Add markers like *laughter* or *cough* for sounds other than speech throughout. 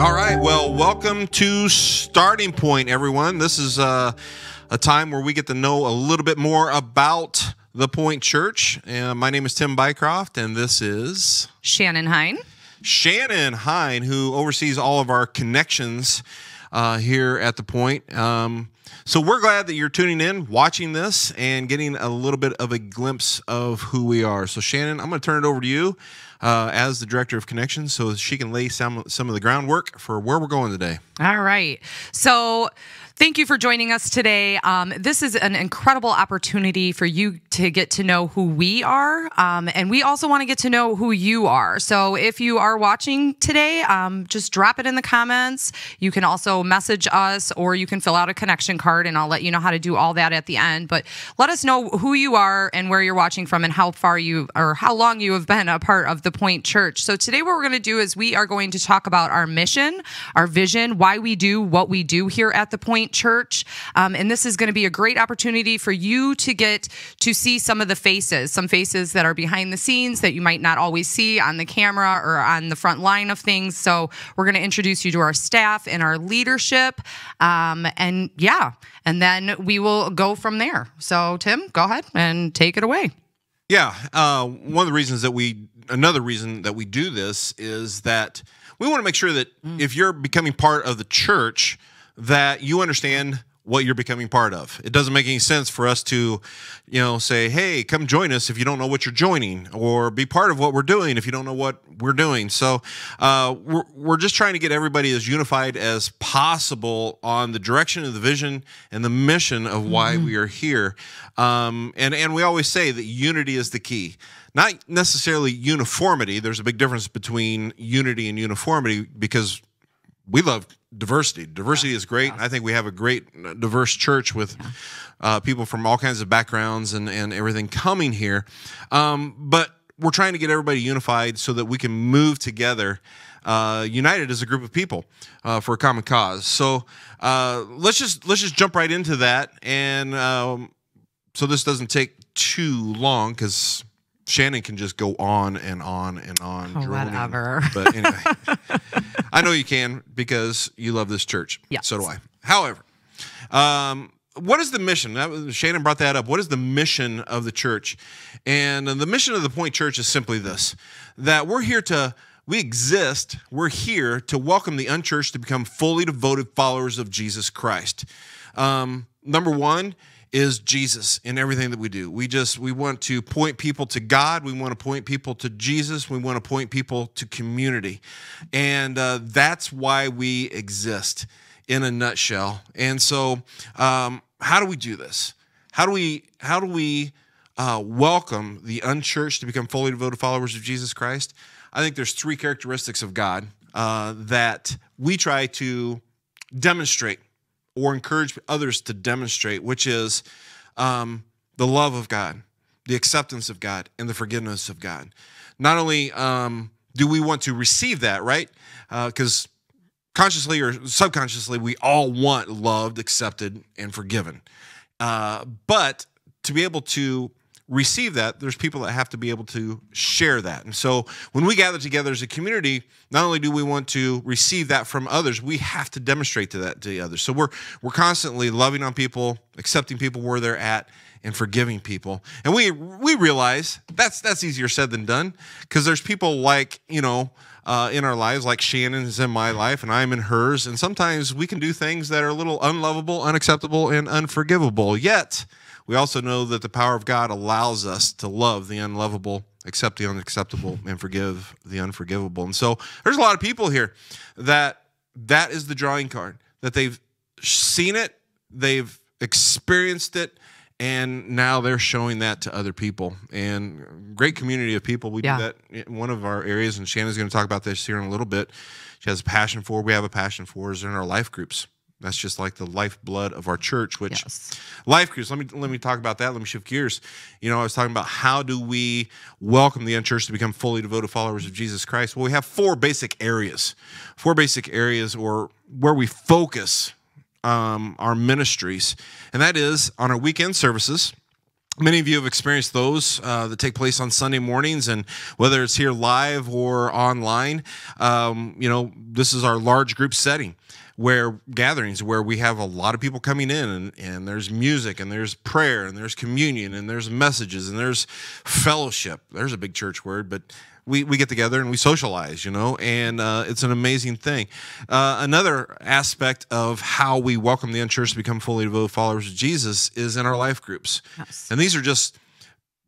All right. Well, welcome to Starting Point, everyone. This is uh, a time where we get to know a little bit more about the Point Church. And my name is Tim Bycroft, and this is Shannon Hine. Shannon Hine, who oversees all of our connections uh, here at the Point. Um, so we're glad that you're tuning in, watching this, and getting a little bit of a glimpse of who we are. So, Shannon, I'm going to turn it over to you uh, as the director of connections so she can lay some, some of the groundwork for where we're going today. All right. So Thank you for joining us today. Um, this is an incredible opportunity for you to get to know who we are. Um, and we also want to get to know who you are. So if you are watching today, um, just drop it in the comments. You can also message us or you can fill out a connection card and I'll let you know how to do all that at the end. But let us know who you are and where you're watching from and how far you or how long you have been a part of the Point Church. So today, what we're going to do is we are going to talk about our mission, our vision, why we do what we do here at the Point Point Church. Um, and this is going to be a great opportunity for you to get to see some of the faces, some faces that are behind the scenes that you might not always see on the camera or on the front line of things. So we're going to introduce you to our staff and our leadership. Um, and yeah, and then we will go from there. So, Tim, go ahead and take it away. Yeah. Uh, one of the reasons that we, another reason that we do this is that we want to make sure that mm. if you're becoming part of the church, that you understand what you're becoming part of. It doesn't make any sense for us to, you know, say, "Hey, come join us if you don't know what you're joining," or be part of what we're doing if you don't know what we're doing. So, uh, we're we're just trying to get everybody as unified as possible on the direction of the vision and the mission of why mm -hmm. we are here. Um, and and we always say that unity is the key not necessarily uniformity. There's a big difference between unity and uniformity because we love diversity. Diversity yeah. is great. Yeah. I think we have a great uh, diverse church with yeah. uh, people from all kinds of backgrounds and, and everything coming here. Um, but we're trying to get everybody unified so that we can move together, uh, united as a group of people uh, for a common cause. So uh, let's just let's just jump right into that. And um, so this doesn't take too long because Shannon can just go on and on and on. Oh, droning. Whatever. But anyway, *laughs* I know you can because you love this church. Yeah. So do I. However, um, what is the mission? Was, Shannon brought that up. What is the mission of the church? And the mission of the Point Church is simply this that we're here to, we exist, we're here to welcome the unchurched to become fully devoted followers of Jesus Christ. Um, number one, is Jesus in everything that we do. We just we want to point people to God. We want to point people to Jesus. We want to point people to community, and uh, that's why we exist in a nutshell. And so, um, how do we do this? How do we how do we uh, welcome the unchurched to become fully devoted followers of Jesus Christ? I think there's three characteristics of God uh, that we try to demonstrate or encourage others to demonstrate, which is um, the love of God, the acceptance of God, and the forgiveness of God. Not only um, do we want to receive that, right? Because uh, consciously or subconsciously, we all want loved, accepted, and forgiven. Uh, but to be able to receive that, there's people that have to be able to share that. And so when we gather together as a community, not only do we want to receive that from others, we have to demonstrate to that to the others. So we're we're constantly loving on people, accepting people where they're at, and forgiving people. And we we realize that's that's easier said than done because there's people like, you know, uh, in our lives, like Shannon is in my life and I'm in hers. And sometimes we can do things that are a little unlovable, unacceptable, and unforgivable. Yet, we also know that the power of God allows us to love the unlovable, accept the unacceptable, and forgive the unforgivable. And so there's a lot of people here that that is the drawing card, that they've seen it, they've experienced it, and now they're showing that to other people and great community of people we yeah. do that in one of our areas and shannon's going to talk about this here in a little bit she has a passion for we have a passion for is in our life groups that's just like the lifeblood of our church, which yes. life groups. Let me let me talk about that. Let me shift gears. You know, I was talking about how do we welcome the unchurched to become fully devoted followers of Jesus Christ? Well, we have four basic areas, four basic areas, or where we focus um, our ministries, and that is on our weekend services. Many of you have experienced those uh, that take place on Sunday mornings, and whether it's here live or online, um, you know, this is our large group setting where gatherings where we have a lot of people coming in and, and there's music and there's prayer and there's communion and there's messages and there's fellowship there's a big church word but we, we get together and we socialize, you know, and uh, it's an amazing thing. Uh, another aspect of how we welcome the unchurched to become fully devoted followers of Jesus is in our life groups. Yes. And these are just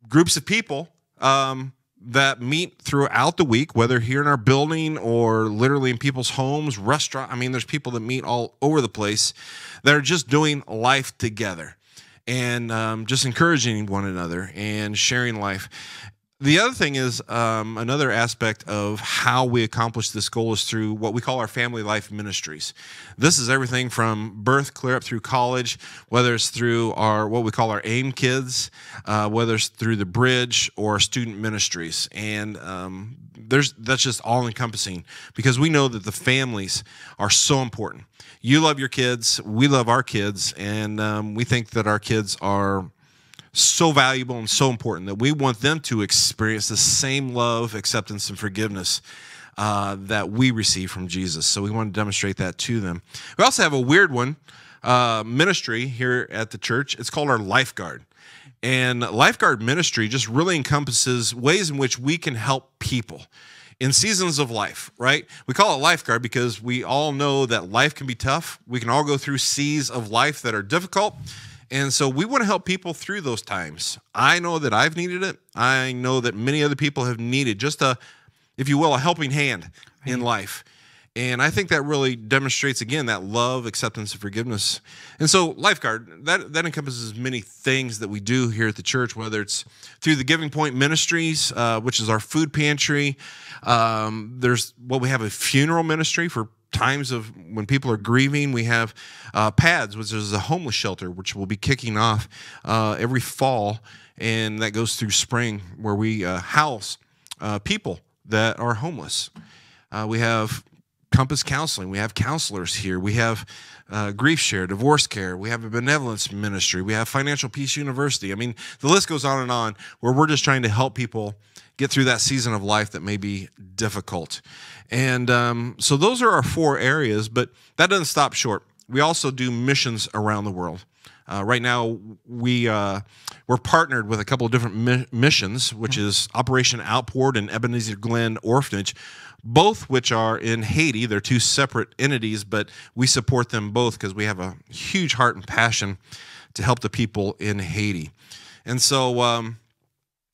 groups of people um, that meet throughout the week, whether here in our building or literally in people's homes, restaurant. I mean, there's people that meet all over the place that are just doing life together and um, just encouraging one another and sharing life. The other thing is um, another aspect of how we accomplish this goal is through what we call our family life ministries. This is everything from birth clear up through college, whether it's through our what we call our AIM kids, uh, whether it's through the bridge or student ministries, and um, there's that's just all encompassing because we know that the families are so important. You love your kids, we love our kids, and um, we think that our kids are so valuable and so important that we want them to experience the same love, acceptance, and forgiveness uh, that we receive from Jesus. So we want to demonstrate that to them. We also have a weird one uh, ministry here at the church. It's called our lifeguard. And lifeguard ministry just really encompasses ways in which we can help people in seasons of life, right? We call it lifeguard because we all know that life can be tough. We can all go through seas of life that are difficult. And so we want to help people through those times. I know that I've needed it. I know that many other people have needed just a, if you will, a helping hand right. in life. And I think that really demonstrates again that love, acceptance, and forgiveness. And so, lifeguard that that encompasses many things that we do here at the church, whether it's through the Giving Point Ministries, uh, which is our food pantry. Um, there's what well, we have a funeral ministry for times of when people are grieving, we have uh, PADS, which is a homeless shelter, which will be kicking off uh, every fall, and that goes through spring, where we uh, house uh, people that are homeless. Uh, we have Compass Counseling. We have counselors here. We have uh, grief share, divorce care. We have a benevolence ministry. We have Financial Peace University. I mean, the list goes on and on, where we're just trying to help people get through that season of life that may be difficult. And um, so those are our four areas, but that doesn't stop short. We also do missions around the world. Uh, right now, we uh, we're partnered with a couple of different mi missions, which is Operation Outport and Ebenezer Glen Orphanage, both which are in Haiti. They're two separate entities, but we support them both because we have a huge heart and passion to help the people in Haiti. And so um,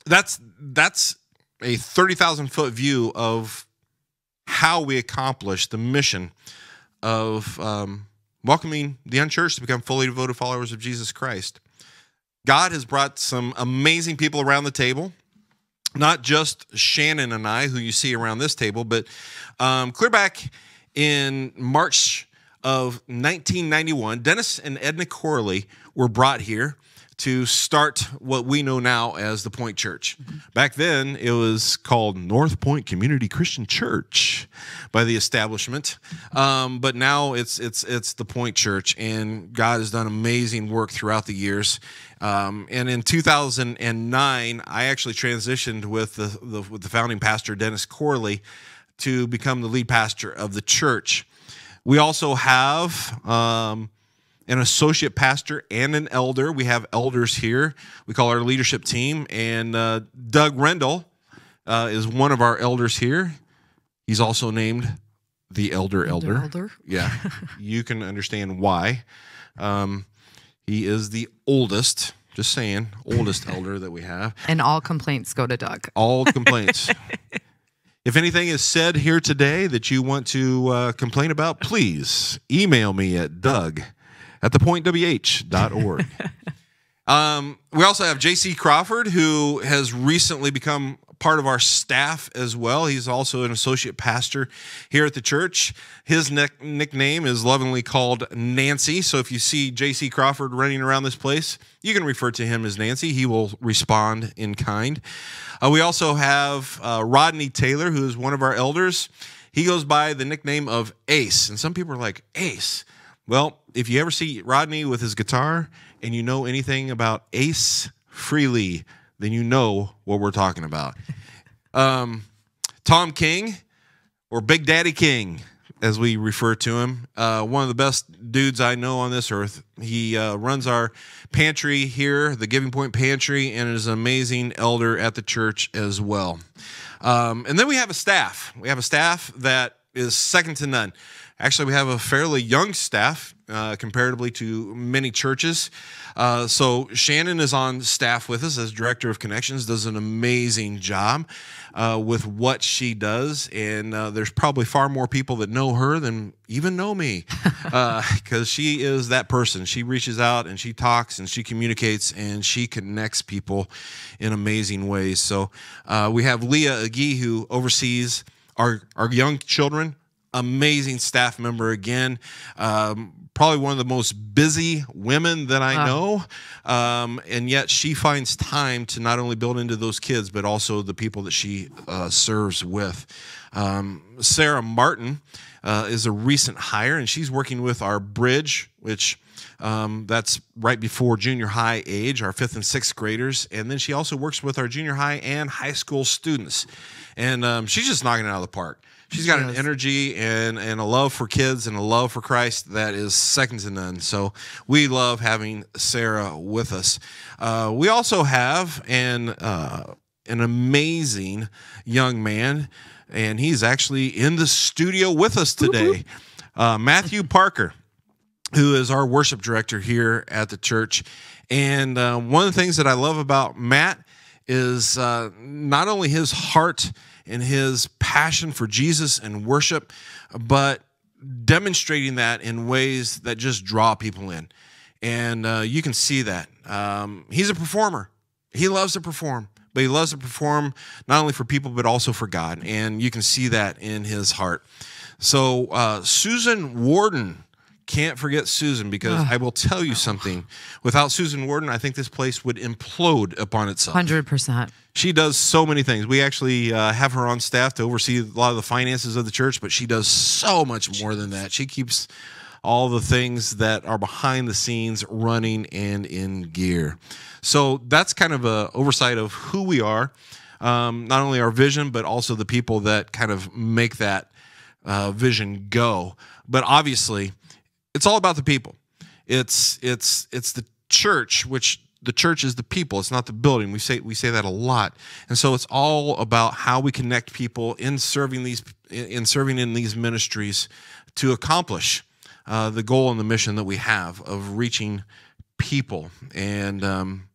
that's that's a 30,000 foot view of how we accomplish the mission of um, welcoming the unchurched to become fully devoted followers of Jesus Christ. God has brought some amazing people around the table, not just Shannon and I, who you see around this table, but um, clear back in March of 1991, Dennis and Edna Corley were brought here to start what we know now as the Point Church. Back then, it was called North Point Community Christian Church by the establishment, um, but now it's it's it's the Point Church, and God has done amazing work throughout the years. Um, and in 2009, I actually transitioned with the, the with the founding pastor Dennis Corley to become the lead pastor of the church. We also have. Um, an associate pastor and an elder. We have elders here. We call our leadership team, and uh, Doug Rendell uh, is one of our elders here. He's also named the elder elder. elder. Yeah, *laughs* you can understand why. Um, he is the oldest. Just saying, oldest *laughs* elder that we have. And all complaints go to Doug. All *laughs* complaints. If anything is said here today that you want to uh, complain about, please email me at doug at thepointwh.org. *laughs* um, we also have J.C. Crawford, who has recently become part of our staff as well. He's also an associate pastor here at the church. His nickname is lovingly called Nancy. So if you see J.C. Crawford running around this place, you can refer to him as Nancy. He will respond in kind. Uh, we also have uh, Rodney Taylor, who is one of our elders. He goes by the nickname of Ace. And some people are like, Ace, well, if you ever see Rodney with his guitar and you know anything about Ace Freely, then you know what we're talking about. *laughs* Um, Tom King, or Big Daddy King, as we refer to him, uh, one of the best dudes I know on this earth. He uh, runs our pantry here, the Giving Point Pantry, and is an amazing elder at the church as well. Um, and then we have a staff. We have a staff that is second to none. Actually, we have a fairly young staff uh, comparatively to many churches. Uh, so Shannon is on staff with us as director of connections. Does an amazing job uh, with what she does, and uh, there's probably far more people that know her than even know me, because *laughs* uh, she is that person. She reaches out and she talks and she communicates and she connects people in amazing ways. So uh, we have Leah Agee who oversees our our young children amazing staff member again. Um, probably one of the most busy women that I know. Um, and yet she finds time to not only build into those kids, but also the people that she uh, serves with. Um, Sarah Martin uh, is a recent hire, and she's working with our Bridge, which um, that's right before junior high age, our fifth and sixth graders. And then she also works with our junior high and high school students. And um, she's just knocking it out of the park she's got an energy and and a love for kids and a love for Christ that is second to none. So we love having Sarah with us. Uh, we also have an uh, an amazing young man, and he's actually in the studio with us today, uh, Matthew Parker, who is our worship director here at the church. And uh, one of the things that I love about Matt is uh, not only his heart in his passion for Jesus and worship, but demonstrating that in ways that just draw people in. And uh, you can see that. Um, he's a performer, he loves to perform. But he loves to perform not only for people, but also for God. And you can see that in his heart. So, uh, Susan Warden can't forget Susan because ah. I will tell you something. Without Susan Warden, I think this place would implode upon itself. 100%. She does so many things. We actually uh, have her on staff to oversee a lot of the finances of the church, but she does so much more than that. She keeps all the things that are behind the scenes running and in gear. So that's kind of a oversight of who we are, um, not only our vision, but also the people that kind of make that uh, vision go. But obviously, it's all about the people. It's it's it's the church, which the church is the people. It's not the building. We say we say that a lot, and so it's all about how we connect people in serving these in serving in these ministries to accomplish uh, the goal and the mission that we have of reaching people. And um,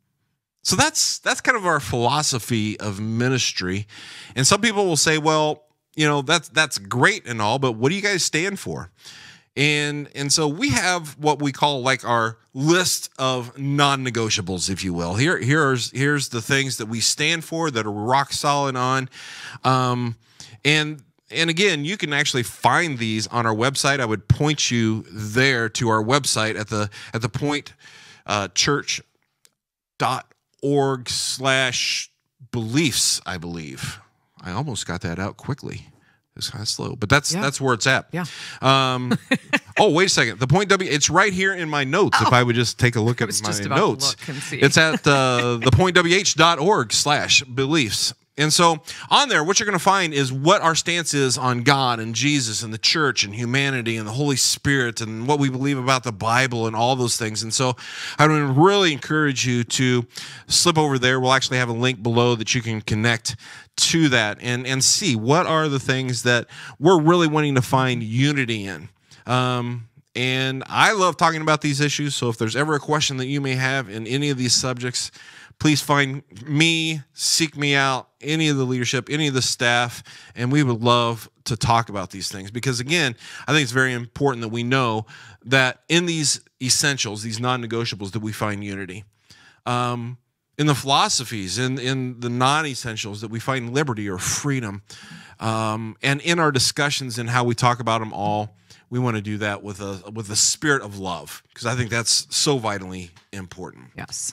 so that's that's kind of our philosophy of ministry. And some people will say, well, you know, that's that's great and all, but what do you guys stand for? And and so we have what we call like our list of non-negotiables, if you will. Here here's here's the things that we stand for that are rock solid on. Um, and and again, you can actually find these on our website. I would point you there to our website at the at the point uh, church dot org slash beliefs, I believe. I almost got that out quickly. It's kind of slow, but that's yeah. that's where it's at. Yeah. Um, *laughs* oh, wait a second. The point W. It's right here in my notes. Oh. If I would just take a look at my notes, it's at uh, org slash beliefs. And so on there, what you're going to find is what our stance is on God and Jesus and the church and humanity and the Holy Spirit and what we believe about the Bible and all those things. And so I would really encourage you to slip over there. We'll actually have a link below that you can connect to that and, and see what are the things that we're really wanting to find unity in. Um, and I love talking about these issues. So if there's ever a question that you may have in any of these subjects, please find me, seek me out, any of the leadership, any of the staff, and we would love to talk about these things because, again, I think it's very important that we know that in these essentials, these non negotiables, that we find unity. Um, in the philosophies, in, in the non essentials, that we find liberty or freedom. Um, and in our discussions and how we talk about them all, we want to do that with a with a spirit of love because I think that's so vitally important. Yes.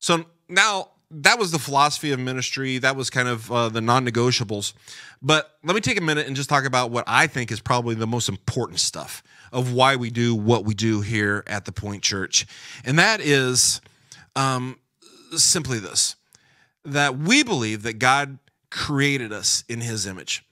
So now that was the philosophy of ministry. That was kind of uh, the non negotiables. But let me take a minute and just talk about what I think is probably the most important stuff of why we do what we do here at the Point Church. And that is um, simply this that we believe that God created us in his image.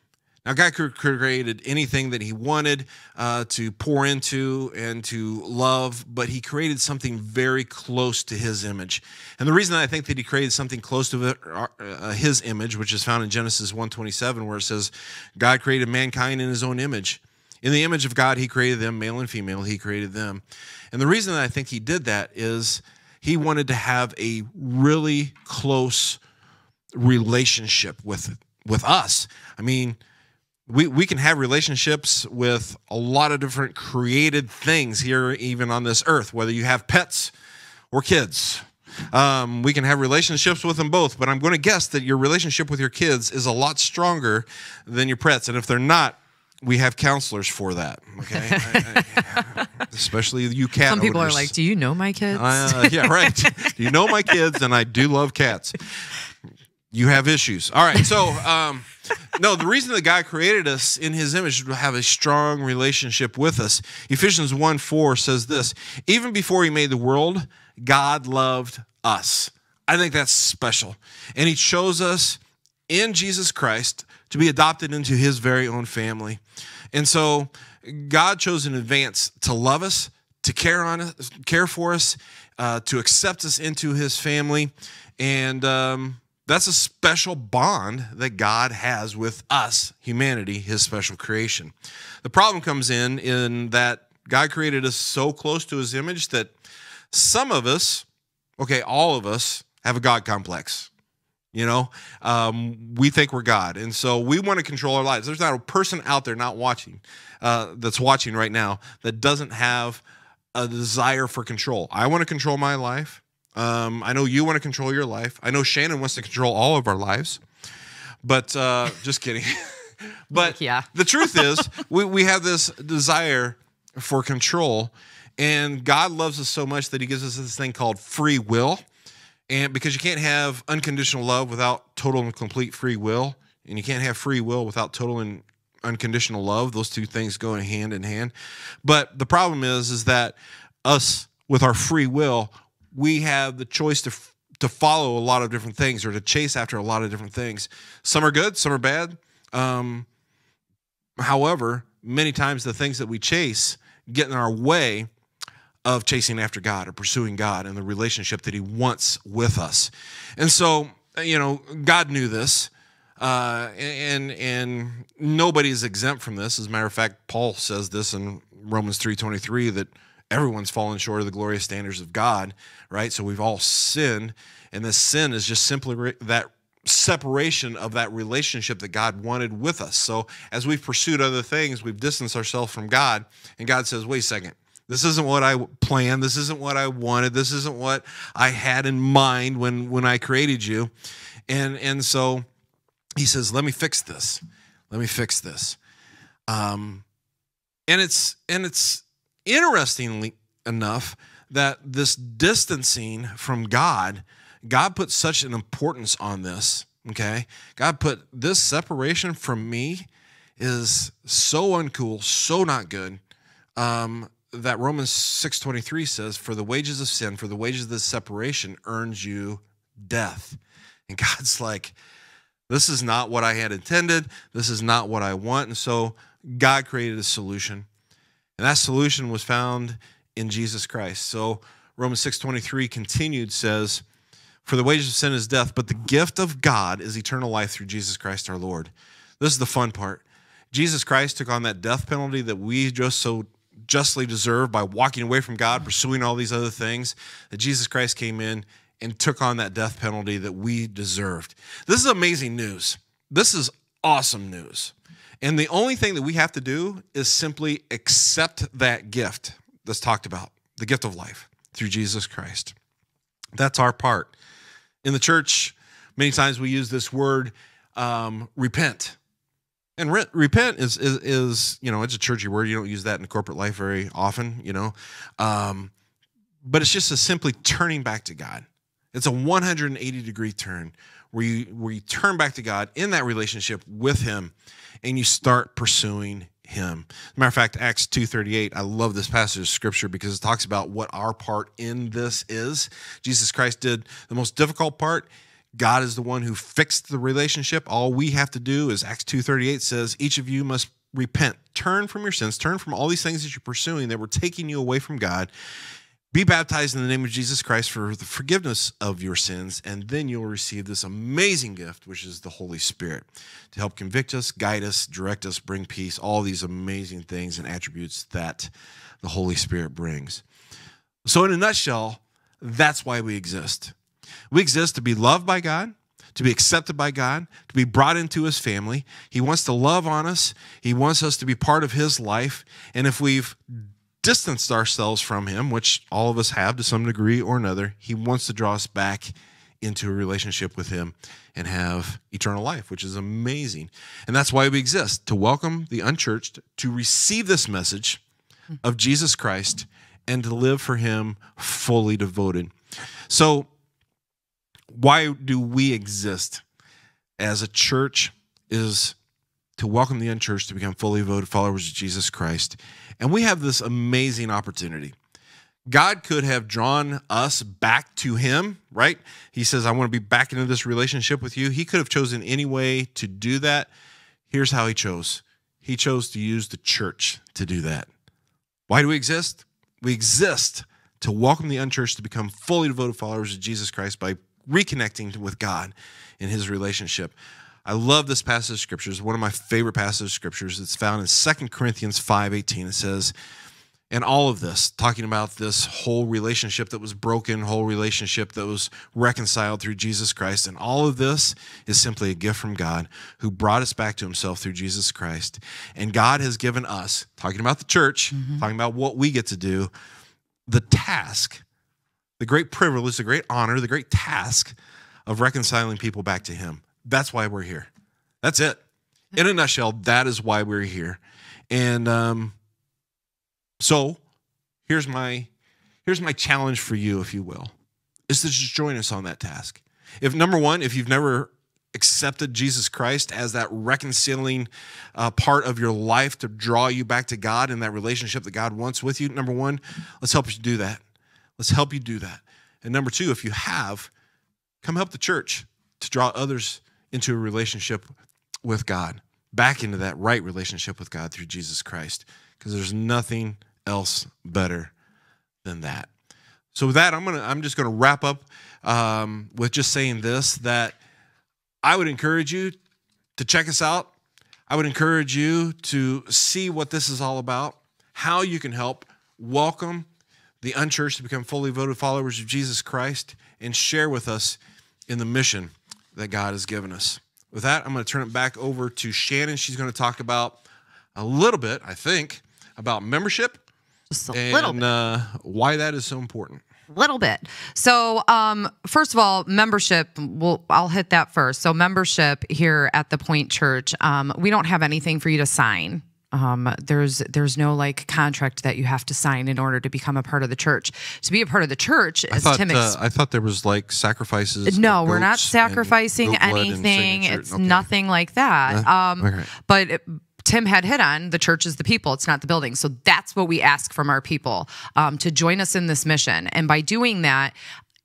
Now, God could created anything that he wanted uh, to pour into and to love, but he created something very close to his image. And the reason I think that he created something close to uh, uh, his image, which is found in Genesis 1:27, where it says, "God created mankind in His own image." In the image of God, He created them, male and female. He created them, and the reason that I think He did that is He wanted to have a really close relationship with with us. I mean we, we can have relationships with a lot of different created things here, even on this earth, whether you have pets or kids. Um, we can have relationships with them both, but I'm going to guess that your relationship with your kids is a lot stronger than your pets. And if they're not, we have counselors for that. Okay, *laughs* I, I, especially you cat. Some people owners. are like, "Do you know my kids?" Uh, yeah, right. *laughs* do you know my kids? And I do love cats you have issues. All right. So, um, no, the reason that God created us in his image to have a strong relationship with us. Ephesians 1 4 says this Even before he made the world, God loved us. I think that's special. And he chose us in Jesus Christ to be adopted into his very own family. And so, God chose in advance to love us, to care on us, care for us, uh, to accept us into his family. And, um, that's a special bond that God has with us, humanity, his special creation. The problem comes in in that God created us so close to his image that some of us, okay, all of us have a God complex. You know, um, we think we're God, and so we want to control our lives. There's not a person out there not watching, uh, that's watching right now that doesn't have a desire for control. I want to control my life. Um, I know you want to control your life. I know Shannon wants to control all of our lives, but uh, *laughs* just kidding. *laughs* but yeah. the truth is, we, we have this desire for control, and God loves us so much that He gives us this thing called free will. And because you can't have unconditional love without total and complete free will, and you can't have free will without total and unconditional love, those two things go hand in hand. But the problem is, is that us with our free will, we have the choice to to follow a lot of different things or to chase after a lot of different things. Some are good, some are bad. Um, however, many times the things that we chase get in our way of chasing after God or pursuing God and the relationship that He wants with us. And so, you know, God knew this. Uh, and and nobody is exempt from this. As a matter of fact, Paul says this in Romans three twenty three that everyone's fallen short of the glorious standards of God, right? So we've all sinned, and this sin is just simply re- that separation of that relationship that God wanted with us. So as we've pursued other things, we've distanced ourselves from God, and God says, wait a second. This isn't what I planned. This isn't what I wanted. This isn't what I had in mind when when I created you. And and so he says, "Let me fix this. Let me fix this." Um, and it's and it's interestingly enough, that this distancing from God, God put such an importance on this. Okay. God put this separation from me is so uncool, so not good. Um, that Romans 6:23 says for the wages of sin for the wages of this separation earns you death. And *laughs* God's like this is not what I had intended. This is not what I want. And so God created a solution and that solution was found in Jesus Christ. So Romans 6:23 continued says, "For the wages of sin is death, but the gift of God is eternal life through Jesus Christ our Lord." This is the fun part. Jesus Christ took on that death penalty that we just so justly deserve by walking away from God, pursuing all these other things, that Jesus Christ came in and took on that death penalty that we deserved. This is amazing news. This is awesome news. And the only thing that we have to do is simply accept that gift that's talked about the gift of life through Jesus Christ. That's our part. In the church, many times we use this word um, repent. And re repent is, is, is, you know, it's a churchy word. You don't use that in corporate life very often, you know. Um, but it's just a simply turning back to God it's a 180 degree turn where you where you turn back to God in that relationship with Him, and you start pursuing Him. matter of fact, Acts 2:38. I love this passage of Scripture because it talks about what our part in this is. Jesus Christ did the most difficult part. God is the one who fixed the relationship. All we have to do is Acts 2:38 says each of you must repent, turn from your sins, turn from all these things that you're pursuing that were taking you away from God be baptized in the name of Jesus Christ for the forgiveness of your sins, and then you'll receive this amazing gift, which is the Holy Spirit, to help convict us, guide us, direct us, bring peace, all these amazing things and attributes that the Holy Spirit brings. So, in a nutshell, that's why we exist. We exist to be loved by God, to be accepted by God, to be brought into His family. He wants to love on us, He wants us to be part of His life. And if we've distanced ourselves from him, which all of us have to some degree or another, he wants to draw us back into a relationship with him and have eternal life, which is amazing. And that's why we exist to welcome the unchurched to receive this message of Jesus Christ and to live for him fully devoted. So, why do we exist as a church is to welcome the unchurched to become fully devoted followers of Jesus Christ and we have this amazing opportunity. God could have drawn us back to Him, right? He says, I want to be back into this relationship with you. He could have chosen any way to do that. Here's how He chose He chose to use the church to do that. Why do we exist? We exist to welcome the unchurched to become fully devoted followers of Jesus Christ by reconnecting with God in His relationship. I love this passage of scripture. It's one of my favorite passages of scriptures. It's found in 2 Corinthians 5:18. It says, and all of this, talking about this whole relationship that was broken, whole relationship that was reconciled through Jesus Christ. And all of this is simply a gift from God who brought us back to himself through Jesus Christ. And God has given us, talking about the church, mm -hmm. talking about what we get to do, the task, the great privilege, the great honor, the great task of reconciling people back to him that's why we're here. That's it. In a nutshell, that is why we're here. And um, so here's my here's my challenge for you, if you will, is to just join us on that task. If number one, if you've never accepted Jesus Christ as that reconciling uh, part of your life to draw you back to God and that relationship that God wants with you, number one, let's help you do that. Let's help you do that. And number two, if you have, come help the church to draw others into a relationship with God, back into that right relationship with God through Jesus Christ, because there's nothing else better than that. So with that, I'm gonna I'm just gonna wrap up um, with just saying this that I would encourage you to check us out. I would encourage you to see what this is all about, how you can help welcome the unchurched to become fully devoted followers of Jesus Christ and share with us in the mission that God has given us. With that, I'm going to turn it back over to Shannon. She's going to talk about a little bit, I think, about membership Just a and little bit. Uh, why that is so important little bit. So, um, first of all, membership. will I'll hit that first. So, membership here at the Point Church, um, we don't have anything for you to sign. Um, there's there's no like contract that you have to sign in order to become a part of the church. To be a part of the church, as I thought, Tim, uh, ex- uh, I thought there was like sacrifices. Uh, no, we're not sacrificing anything. It's okay. nothing like that. Uh, um, okay. But it, Tim had hit on the church is the people, it's not the building. So that's what we ask from our people um, to join us in this mission. And by doing that,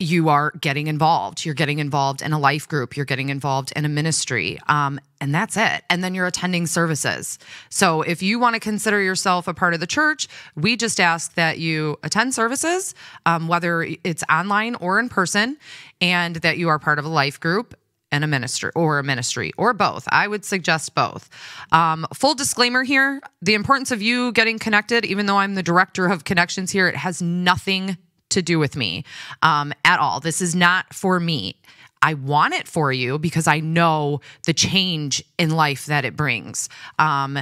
you are getting involved. You're getting involved in a life group, you're getting involved in a ministry, um, and that's it. And then you're attending services. So if you want to consider yourself a part of the church, we just ask that you attend services, um, whether it's online or in person, and that you are part of a life group and a minister or a ministry or both. I would suggest both. Um, full disclaimer here the importance of you getting connected, even though I'm the director of connections here, it has nothing to do with me um, at all. This is not for me. I want it for you because I know the change in life that it brings. Um,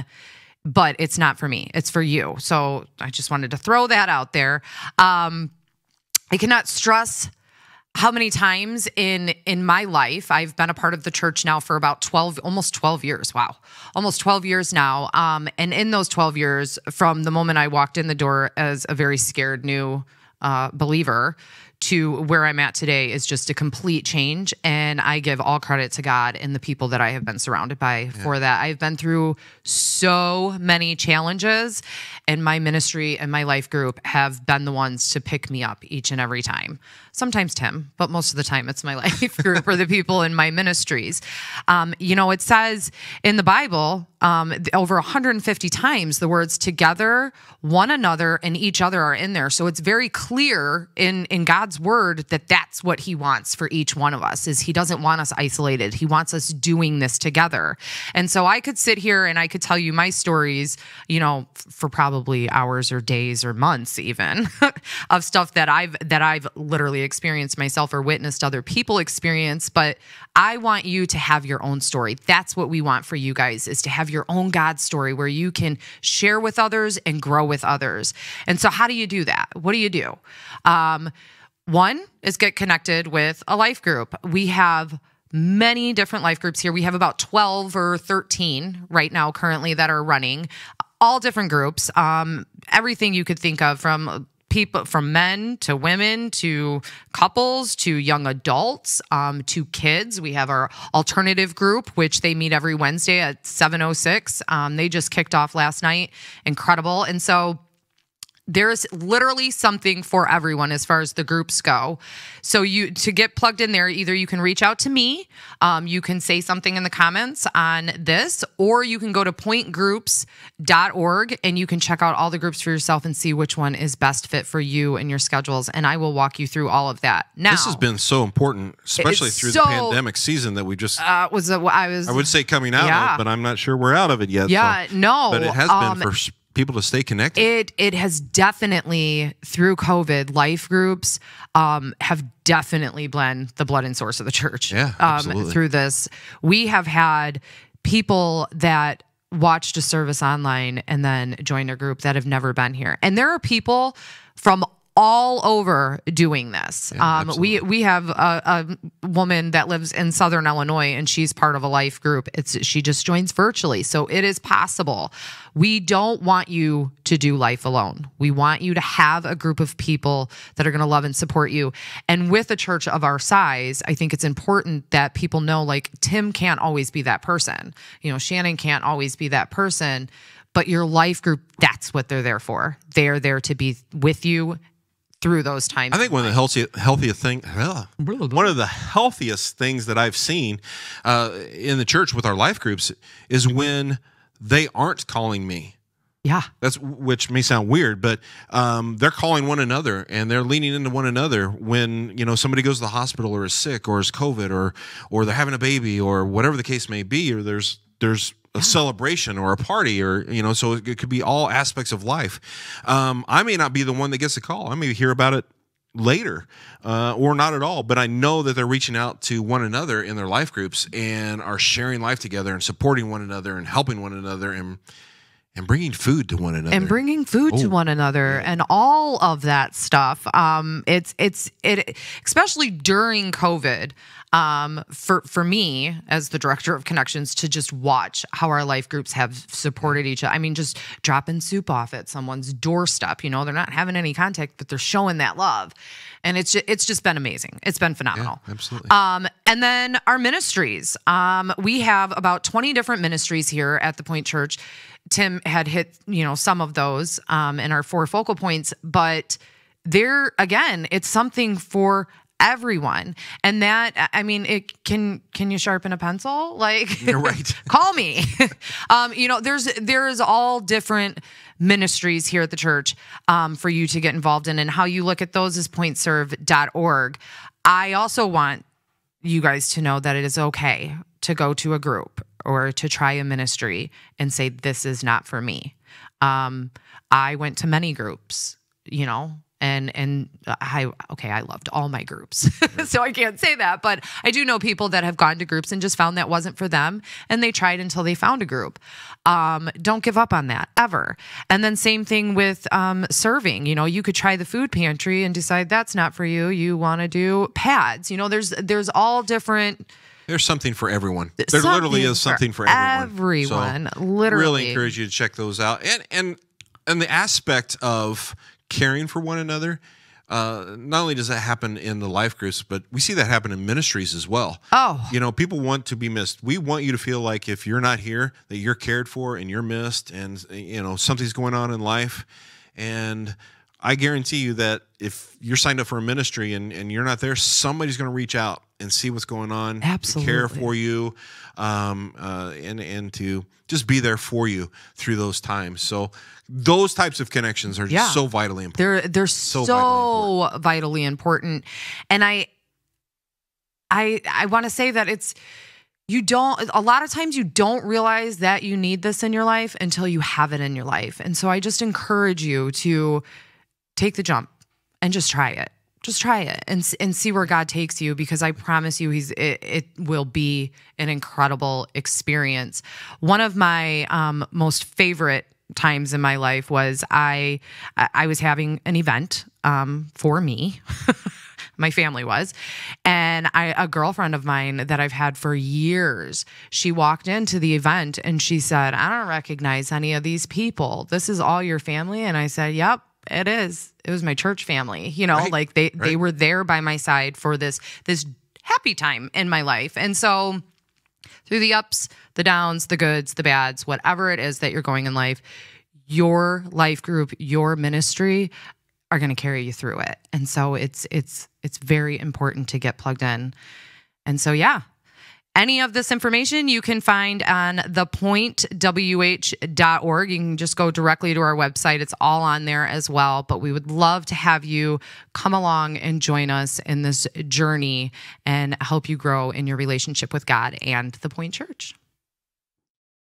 but it's not for me, it's for you. So I just wanted to throw that out there. Um, I cannot stress how many times in in my life I've been a part of the church now for about 12 almost 12 years wow almost 12 years now um, and in those 12 years from the moment I walked in the door as a very scared new uh, believer to where I'm at today is just a complete change. And I give all credit to God and the people that I have been surrounded by yeah. for that. I've been through so many challenges, and my ministry and my life group have been the ones to pick me up each and every time. Sometimes Tim, but most of the time it's my *laughs* life group or the people in my ministries. Um, you know, it says in the Bible um, over 150 times the words together, one another, and each other are in there. So it's very clear in, in God's God's word that that's what he wants for each one of us is he doesn't want us isolated. He wants us doing this together. And so I could sit here and I could tell you my stories, you know, for probably hours or days or months even *laughs* of stuff that I've that I've literally experienced myself or witnessed other people experience, but I want you to have your own story. That's what we want for you guys is to have your own God story where you can share with others and grow with others. And so how do you do that? What do you do? Um, one is get connected with a life group. We have many different life groups here. We have about 12 or 13 right now currently that are running, all different groups, um, everything you could think of from people from men to women to couples to young adults um, to kids we have our alternative group which they meet every wednesday at 706 um, they just kicked off last night incredible and so there's literally something for everyone as far as the groups go. So you to get plugged in there, either you can reach out to me, um, you can say something in the comments on this, or you can go to pointgroups.org and you can check out all the groups for yourself and see which one is best fit for you and your schedules. And I will walk you through all of that. Now this has been so important, especially through so, the pandemic season that we just uh, was. A, I was. I would say coming out yeah. of, but I'm not sure we're out of it yet. Yeah, so, no. But it has um, been for um, people to stay connected? It it has definitely through COVID, life groups um, have definitely blend the blood and source of the church. Yeah, um, absolutely. Um, through this, we have had people that watched a service online and then joined a group that have never been here, and there are people from all over doing this. Yeah, um, we we have a, a, woman that lives in Southern Illinois, and she's part of a life group. It's she just joins virtually, so it is possible. We don't want you to do life alone. We want you to have a group of people that are going to love and support you. And with a church of our size, I think it's important that people know like Tim can't always be that person. You know, Shannon can't always be that person but your life group that's what they're there for they're there to be with you through those times. I think one of the healthiest healthiest thing one of the healthiest things that I've seen uh, in the church with our life groups is when they aren't calling me. Yeah, that's which may sound weird, but um, they're calling one another and they're leaning into one another when you know somebody goes to the hospital or is sick or is COVID or or they're having a baby or whatever the case may be or there's there's a celebration or a party or you know so it could be all aspects of life um, i may not be the one that gets the call i may hear about it later uh, or not at all but i know that they're reaching out to one another in their life groups and are sharing life together and supporting one another and helping one another and and bringing food to one another and bringing food oh. to one another and all of that stuff um, it's it's it especially during covid um, for for me as the director of connections to just watch how our life groups have supported each other i mean just dropping soup off at someone's doorstep you know they're not having any contact but they're showing that love and it's just, it's just been amazing it's been phenomenal yeah, absolutely um, and then our ministries um, we have about 20 different ministries here at the point church Tim had hit, you know, some of those um, in our four focal points, but there again, it's something for everyone and that i mean it can can you sharpen a pencil *laughs* like you're right *laughs* call me *laughs* um, you know there's there's all different ministries here at the church um, for you to get involved in and how you look at those is pointserve.org i also want you guys to know that it is okay to go to a group or to try a ministry and say, this is not for me. Um, I went to many groups, you know, and and I okay, I loved all my groups. *laughs* Mm-hmm. so I can't say that, but I do know people that have gone to groups and just found that wasn't for them and they tried until they found a group. Um, don't give up on that ever. And then same thing with um, serving, you know, you could try the food pantry and decide that's not for you. You want to do pads. You know, there's there's all different there's something for everyone. There something literally is something for, for everyone. Everyone, so literally. Really encourage you to check those out, and and and the aspect of caring for one another. Uh, not only does that happen in the life groups, but we see that happen in ministries as well. Oh, you know, people want to be missed. We want you to feel like if you're not here, that you're cared for and you're missed, and you know something's going on in life, and I guarantee you that if you're signed up for a ministry and, and you're not there, somebody's going to reach out and see what's going on, Absolutely. care for you, um, uh, and and to just be there for you through those times. So those types of connections are yeah. so vitally important. They're they're so, so vitally, important. vitally important, and I I I want to say that it's you don't a lot of times you don't realize that you need this in your life until you have it in your life and so i just encourage you to take the jump and just try it. Just try it and and see where God takes you because I promise you he's it, it will be an incredible experience. One of my um, most favorite times in my life was I I was having an event um, for me. *laughs* my family was. And I a girlfriend of mine that I've had for years, she walked into the event and she said, "I don't recognize any of these people. This is all your family?" And I said, "Yep." it is it was my church family you know right. like they right. they were there by my side for this this happy time in my life and so through the ups the downs the goods the bads whatever it is that you're going in life your life group your ministry are going to carry you through it and so it's it's it's very important to get plugged in and so yeah any of this information you can find on thepointwh.org. You can just go directly to our website. It's all on there as well. But we would love to have you come along and join us in this journey and help you grow in your relationship with God and the Point Church.